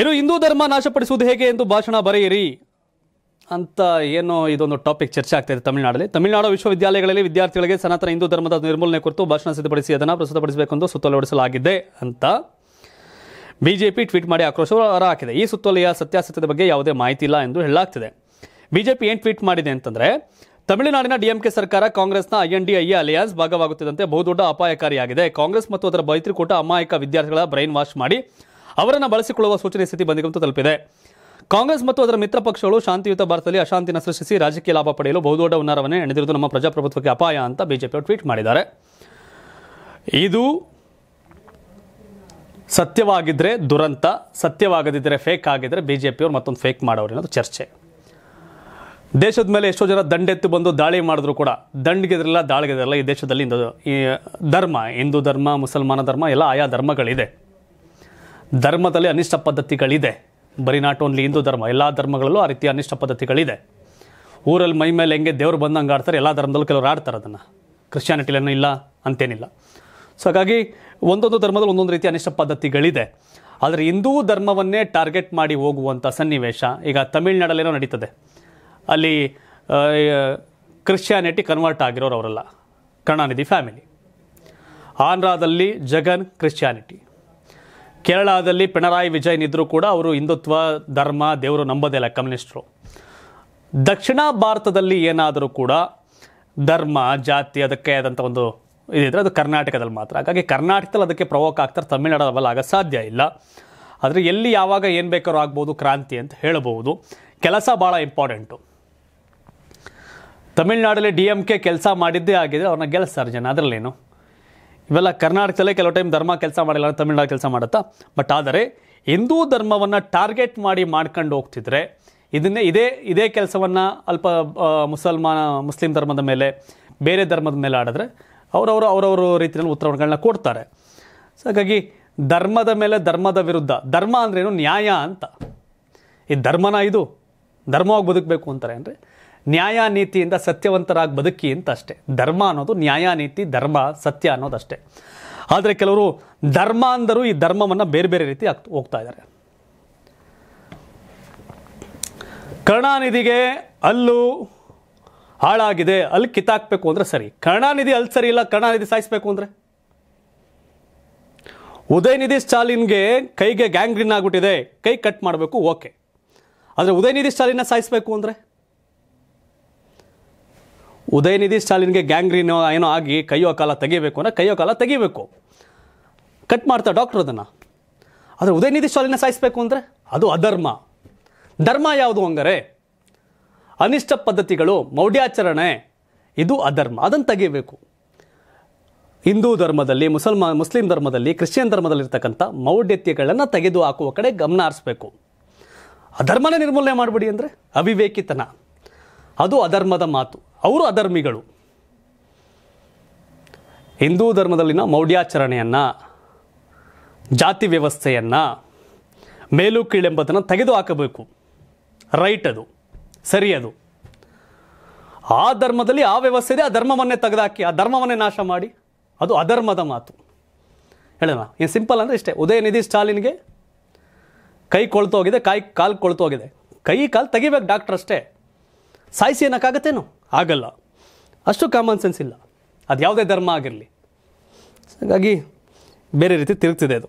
ಏನು ಹಿಂದೂ ಧರ್ಮ ನಾಶಪಡಿಸುವುದು ಹೇಗೆ ಎಂದು ಭಾಷಣ ಬರೆಯಿರಿ ಅಂತ ಏನು ಇದೊಂದು ಟಾಪಿಕ್ ಚರ್ಚೆ ಆಗ್ತಾ ಇದೆ ತಮಿಳುನಾಡಲ್ಲಿ ತಮಿಳುನಾಡು ವಿಶ್ವವಿದ್ಯಾಲಯಗಳಲ್ಲಿ ವಿದ್ಯಾರ್ಥಿಗಳಿಗೆ ಸನಾತನ ಹಿಂದೂ ಧರ್ಮದ ನಿರ್ಮೂಲನೆ ಕುರಿತು ಭಾಷಣ ಸಿದ್ಧಪಡಿಸಿ ಅದನ್ನು ಪ್ರಸ್ತುತಪಡಿಸಬೇಕು ಎಂದು ಸುತ್ತೋಲೆ ಅಂತ ಬಿಜೆಪಿ ಟ್ವೀಟ್ ಮಾಡಿ ಆಕ್ರೋಶ ಹಾಕಿದೆ ಈ ಸುತ್ತೋಲೆಯ ಸತ್ಯಾಸತ್ಯದ ಬಗ್ಗೆ ಯಾವುದೇ ಮಾಹಿತಿ ಇಲ್ಲ ಎಂದು ಹೇಳಲಾಗ್ತಿದೆ ಬಿಜೆಪಿ ಏನು ಟ್ವೀಟ್ ಮಾಡಿದೆ ಅಂತಂದರೆ ತಮಿಳುನಾಡಿನ ಡಿಎಂಕೆ ಸರ್ಕಾರ ಕಾಂಗ್ರೆಸ್ನ ಐಎನ್ಡಿ ಐಎ ಅಲಿಯಾನ್ಸ್ ಭಾಗವಾಗುತ್ತಿದ್ದಂತೆ ಬಹುದೊಡ್ಡ ಅಪಾಯಕಾರಿಯಾಗಿದೆ ಕಾಂಗ್ರೆಸ್ ಮತ್ತು ಅದರ ಮೈತ್ರಿಕೂಟ ಅಮಾಯಕ ವಿದ್ಯಾರ್ಥಿಗಳ ಬ್ರೈನ್ ವಾಶ್ ಮಾಡಿ ಅವರನ್ನು ಬಳಸಿಕೊಳ್ಳುವ ಸೂಚನೆ ಸ್ಥಿತಿ ಬಂದಿಗಂತೂ ತಲುಪಿದೆ ಕಾಂಗ್ರೆಸ್ ಮತ್ತು ಅದರ ಮಿತ್ರ ಪಕ್ಷಗಳು ಶಾಂತಿಯುತ ಭಾರತದಲ್ಲಿ ಅಶಾಂತಿನ ಸೃಷ್ಟಿಸಿ ರಾಜಕೀಯ ಲಾಭ ಪಡೆಯಲು ಬಹುದೊಡ್ಡ ಉನ್ನಾರವನ್ನೇ ಎಣೆದಿರುವುದು ನಮ್ಮ ಪ್ರಜಾಪ್ರಭುತ್ವಕ್ಕೆ ಅಪಾಯ ಅಂತ ಬಿಜೆಪಿಯವರು ಟ್ವೀಟ್ ಮಾಡಿದ್ದಾರೆ ಇದು ಸತ್ಯವಾಗಿದ್ದರೆ ದುರಂತ ಸತ್ಯವಾಗದಿದ್ದರೆ ಫೇಕ್ ಆಗಿದ್ದರೆ ಬಿ ಮತ್ತೊಂದು ಫೇಕ್ ಮಾಡೋರು ಅನ್ನೋದು ಚರ್ಚೆ ದೇಶದ ಮೇಲೆ ಎಷ್ಟೋ ಜನ ದಂಡೆತ್ತು ಬಂದು ದಾಳಿ ಮಾಡಿದ್ರು ಕೂಡ ದಂಡಿಗೆದಿರಲ್ಲ ದಾಳಿಗೆದಿರಲ್ಲ ಈ ದೇಶದಲ್ಲಿ ಈ ಧರ್ಮ ಹಿಂದೂ ಧರ್ಮ ಮುಸಲ್ಮಾನ ಧರ್ಮ ಎಲ್ಲ ಆಯಾ ಧರ್ಮಗಳಿದೆ ಧರ್ಮದಲ್ಲಿ ಅನಿಷ್ಟ ಪದ್ಧತಿಗಳಿದೆ ಬರೀ ನಾಟ್ ಓನ್ಲಿ ಹಿಂದೂ ಧರ್ಮ ಎಲ್ಲ ಧರ್ಮಗಳಲ್ಲೂ ಆ ರೀತಿಯ ಅನಿಷ್ಟ ಪದ್ಧತಿಗಳಿದೆ ಊರಲ್ಲಿ ಮೈ ಮೇಲೆ ಹೆಂಗೆ ದೇವರು ಬಂದಂಗೆ ಆಡ್ತಾರೆ ಎಲ್ಲ ಧರ್ಮದಲ್ಲೂ ಕೆಲವರು ಆಡ್ತಾರೆ ಅದನ್ನು ಕ್ರಿಶ್ಚಿಯಾನಿಟಿಲೇನೂ ಇಲ್ಲ ಅಂತೇನಿಲ್ಲ ಸೊ ಹಾಗಾಗಿ ಒಂದೊಂದು ಧರ್ಮದಲ್ಲಿ ಒಂದೊಂದು ರೀತಿಯ ಅನಿಷ್ಟ ಪದ್ಧತಿಗಳಿದೆ ಆದರೆ ಹಿಂದೂ ಧರ್ಮವನ್ನೇ ಟಾರ್ಗೆಟ್ ಮಾಡಿ ಹೋಗುವಂಥ ಸನ್ನಿವೇಶ ಈಗ ತಮಿಳ್ನಾಡಲ್ಲೇನೋ ನಡೀತದೆ ಅಲ್ಲಿ ಕ್ರಿಶ್ಚಿಯಾನಿಟಿ ಕನ್ವರ್ಟ್ ಆಗಿರೋರು ಅವರೆಲ್ಲ ಕರುಣಾನಿಧಿ ಫ್ಯಾಮಿಲಿ ಆಂಧ್ರದಲ್ಲಿ ಜಗನ್ ಕ್ರಿಶ್ಚಿಯಾನಿಟಿ ಕೇರಳದಲ್ಲಿ ಪಿಣರಾಯಿ ವಿಜಯನ್ ಇದ್ದರೂ ಕೂಡ ಅವರು ಹಿಂದುತ್ವ ಧರ್ಮ ದೇವರು ನಂಬೋದಿಲ್ಲ ಕಮ್ಯುನಿಸ್ಟ್ರು ದಕ್ಷಿಣ ಭಾರತದಲ್ಲಿ ಏನಾದರೂ ಕೂಡ ಧರ್ಮ ಜಾತಿ ಅದಕ್ಕೆ ಆದಂಥ ಒಂದು ಇದಿದ್ರೆ ಅದು ಕರ್ನಾಟಕದಲ್ಲಿ ಮಾತ್ರ ಹಾಗಾಗಿ ಕರ್ನಾಟಕದಲ್ಲಿ ಅದಕ್ಕೆ ಪ್ರವೋಕ್ ಆಗ್ತಾರೆ ತಮಿಳ್ನಾಡಲ್ಲಿ ಆಗ ಸಾಧ್ಯ ಇಲ್ಲ ಆದರೆ ಎಲ್ಲಿ ಯಾವಾಗ ಏನು ಬೇಕಾದ್ರು ಆಗ್ಬೋದು ಕ್ರಾಂತಿ ಅಂತ ಹೇಳಬಹುದು ಕೆಲಸ ಭಾಳ ಇಂಪಾರ್ಟೆಂಟು ತಮಿಳ್ನಾಡಲ್ಲಿ ಡಿ ಎಮ್ ಕೆ ಕೆಲಸ ಮಾಡಿದ್ದೇ ಆಗಿದೆ ಅವ್ರನ್ನ ಗೆಲ್ಲಿಸ್ತಾರೆ ಜನ ಅದರಲ್ಲೇನು ಇವೆಲ್ಲ ಕರ್ನಾಟಕದಲ್ಲೇ ಕೆಲವು ಟೈಮ್ ಧರ್ಮ ಕೆಲಸ ಮಾಡಿಲ್ಲ ತಮಿಳ್ನಾಡು ಕೆಲಸ ಮಾಡುತ್ತಾ ಬಟ್ ಆದರೆ ಹಿಂದೂ ಧರ್ಮವನ್ನು ಟಾರ್ಗೆಟ್ ಮಾಡಿ ಮಾಡ್ಕೊಂಡು ಹೋಗ್ತಿದ್ರೆ ಇದನ್ನೇ ಇದೇ ಇದೇ ಕೆಲಸವನ್ನು ಅಲ್ಪ ಮುಸಲ್ಮಾನ ಮುಸ್ಲಿಂ ಧರ್ಮದ ಮೇಲೆ ಬೇರೆ ಧರ್ಮದ ಮೇಲೆ ಆಡಿದ್ರೆ ಅವರವರು ಅವರವರು ರೀತಿಯಲ್ಲಿ ಉತ್ತರಗಳನ್ನ ಕೊಡ್ತಾರೆ ಸೊ ಹಾಗಾಗಿ ಧರ್ಮದ ಮೇಲೆ ಧರ್ಮದ ವಿರುದ್ಧ ಧರ್ಮ ಅಂದ್ರೇನು ನ್ಯಾಯ ಅಂತ ಈ ಧರ್ಮನ ಇದು ಧರ್ಮವಾಗಿ ಬದುಕಬೇಕು ಅಂತಾರೆ ಅಂದರೆ ನ್ಯಾಯ ನೀತಿಯಿಂದ ಸತ್ಯವಂತರಾಗಿ ಬದುಕಿ ಅಂತ ಅಷ್ಟೇ ಧರ್ಮ ಅನ್ನೋದು ನ್ಯಾಯ ನೀತಿ ಧರ್ಮ ಸತ್ಯ ಅನ್ನೋದಷ್ಟೇ ಆದರೆ ಕೆಲವರು ಧರ್ಮ ಅಂದರೂ ಈ ಧರ್ಮವನ್ನು ಬೇರೆ ಬೇರೆ ರೀತಿ ಹೋಗ್ತಾ ಇದ್ದಾರೆ ಕರುಣಾನಿಧಿಗೆ ಅಲ್ಲು ಹಾಳಾಗಿದೆ ಅಲ್ಲಿ ಕಿತ್ತಾಕ್ಬೇಕು ಅಂದರೆ ಸರಿ ಕರುಣಾನಿಧಿ ಅಲ್ಲಿ ಸರಿ ಇಲ್ಲ ಕರುಣಾನಿಧಿ ಸಾಯಿಸ್ಬೇಕು ಅಂದರೆ ಉದಯನಿಧಿ ಸ್ಟಾಲಿನ್ಗೆ ಕೈಗೆ ಗ್ಯಾಂಗ್ರಿನ್ ಆಗ್ಬಿಟ್ಟಿದೆ ಕೈ ಕಟ್ ಮಾಡಬೇಕು ಓಕೆ ಆದರೆ ಉದಯನಿಧಿ ಸ್ಟಾಲಿನ ಸಾಯಿಸಬೇಕು ಅಂದರೆ ಉದಯನಿಧಿ ಸ್ಟಾಲಿನ್ಗೆ ಗ್ಯಾಂಗ್ರೀನೋ ಏನೋ ಆಗಿ ಕೈಯೋ ಕಾಲ ತೆಗಿಬೇಕು ಅಂದರೆ ಕೈಯೋ ಕಾಲ ತೆಗಿಬೇಕು ಕಟ್ ಮಾಡ್ತಾ ಡಾಕ್ಟ್ರ್ ಅದನ್ನು ಆದರೆ ಉದಯನಿಧಿ ಸ್ಟಾಲಿನ ಸಾಯಿಸ್ಬೇಕು ಅಂದರೆ ಅದು ಅಧರ್ಮ ಧರ್ಮ ಯಾವುದು ಹಂಗಾರೆ ಅನಿಷ್ಟ ಪದ್ಧತಿಗಳು ಮೌಢ್ಯಾಚರಣೆ ಇದು ಅಧರ್ಮ ಅದನ್ನು ತೆಗಿಬೇಕು ಹಿಂದೂ ಧರ್ಮದಲ್ಲಿ ಮುಸಲ್ಮಾ ಮುಸ್ಲಿಂ ಧರ್ಮದಲ್ಲಿ ಕ್ರಿಶ್ಚಿಯನ್ ಧರ್ಮದಲ್ಲಿರ್ತಕ್ಕಂಥ ಮೌಢ್ಯತೆಗಳನ್ನು ತೆಗೆದು ಹಾಕುವ ಕಡೆ ಗಮನ ಹರಿಸ್ಬೇಕು ಅಧರ್ಮನ ನಿರ್ಮೂಲನೆ ಮಾಡಿಬಿಡಿ ಅಂದರೆ ಅವಿವೇಕಿತನ ಅದು ಅಧರ್ಮದ ಮಾತು ಅವರು ಅಧರ್ಮಿಗಳು ಹಿಂದೂ ಧರ್ಮದಲ್ಲಿನ ಮೌಢ್ಯಾಚರಣೆಯನ್ನು ಜಾತಿ ವ್ಯವಸ್ಥೆಯನ್ನು ಮೇಲು ಕೀಳೆಂಬುದನ್ನು ತೆಗೆದುಹಾಕಬೇಕು ರೈಟ್ ಅದು ಸರಿ ಅದು ಆ ಧರ್ಮದಲ್ಲಿ ಆ ವ್ಯವಸ್ಥೆ ಆ ಧರ್ಮವನ್ನೇ ತೆಗೆದುಹಾಕಿ ಆ ಧರ್ಮವನ್ನೇ ನಾಶ ಮಾಡಿ ಅದು ಅಧರ್ಮದ ಮಾತು ಹೇಳೋಣ ಏನು ಸಿಂಪಲ್ ಅಂದರೆ ಇಷ್ಟೇ ಉದಯನಿಧಿ ಸ್ಟಾಲಿನ್ಗೆ ಕೈ ಕೊಳ್ತೋಗಿದೆ ಕಾಯಿ ಕಾಲು ಕೊಳ್ತೋಗಿದೆ ಕೈ ಕಾಲು ತೆಗಿಬೇಕು ಡಾಕ್ಟ್ರ್ ಅಷ್ಟೇ ಸಾಯಿಸಿ ಏನಕ್ಕಾಗತ್ತೇನು ಆಗಲ್ಲ ಅಷ್ಟು ಕಾಮನ್ ಸೆನ್ಸ್ ಇಲ್ಲ ಅದು ಯಾವುದೇ ಧರ್ಮ ಆಗಿರಲಿ ಹಾಗಾಗಿ ಬೇರೆ ರೀತಿ ತಿರುಗ್ತಿದೆ ಅದು